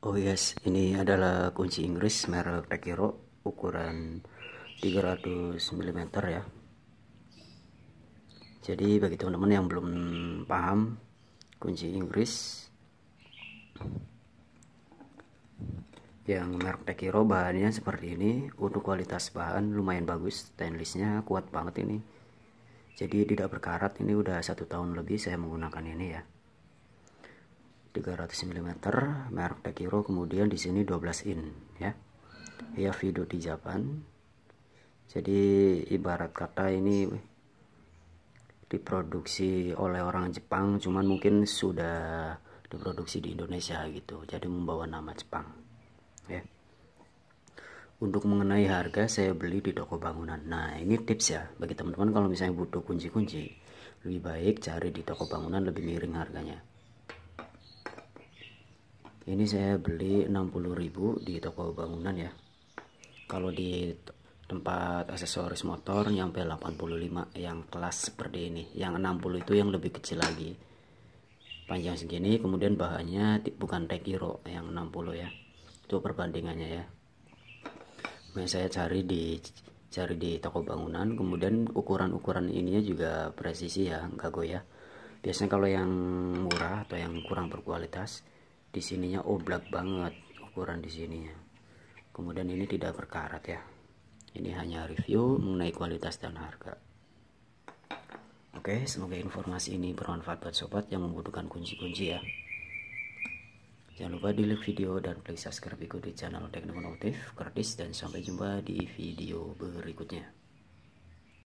Oh yes, ini adalah kunci Inggris merek Tekiro ukuran 300 mm ya. Jadi bagi teman-teman yang belum paham kunci Inggris yang merek Tekiro bahannya seperti ini untuk kualitas bahan lumayan bagus stainlessnya kuat banget ini jadi tidak berkarat ini udah satu tahun lebih saya menggunakan ini ya 300 mm merek Takiro kemudian di sini 12 in ya ya video di Japan jadi ibarat kata ini diproduksi oleh orang Jepang cuman mungkin sudah diproduksi di Indonesia gitu jadi membawa nama Jepang ya untuk mengenai harga saya beli di toko bangunan nah ini tips ya bagi teman-teman kalau misalnya butuh kunci-kunci lebih baik cari di toko bangunan lebih miring harganya ini saya beli 60.000 di toko bangunan ya kalau di tempat aksesoris motor nyampe 85 yang kelas seperti ini yang 60 itu yang lebih kecil lagi panjang segini kemudian bahannya bukan tekiro yang 60 ya itu perbandingannya ya nah, saya cari di cari di toko bangunan kemudian ukuran-ukuran ininya juga presisi ya nggak goyah biasanya kalau yang murah atau yang kurang berkualitas di sininya oblak banget ukuran di sininya kemudian ini tidak berkarat ya ini hanya review mengenai kualitas dan harga Oke, semoga informasi ini bermanfaat buat sobat yang membutuhkan kunci-kunci ya. Jangan lupa di like video dan klik subscribe ikuti channel Teknik Otomotif Kerdis dan sampai jumpa di video berikutnya.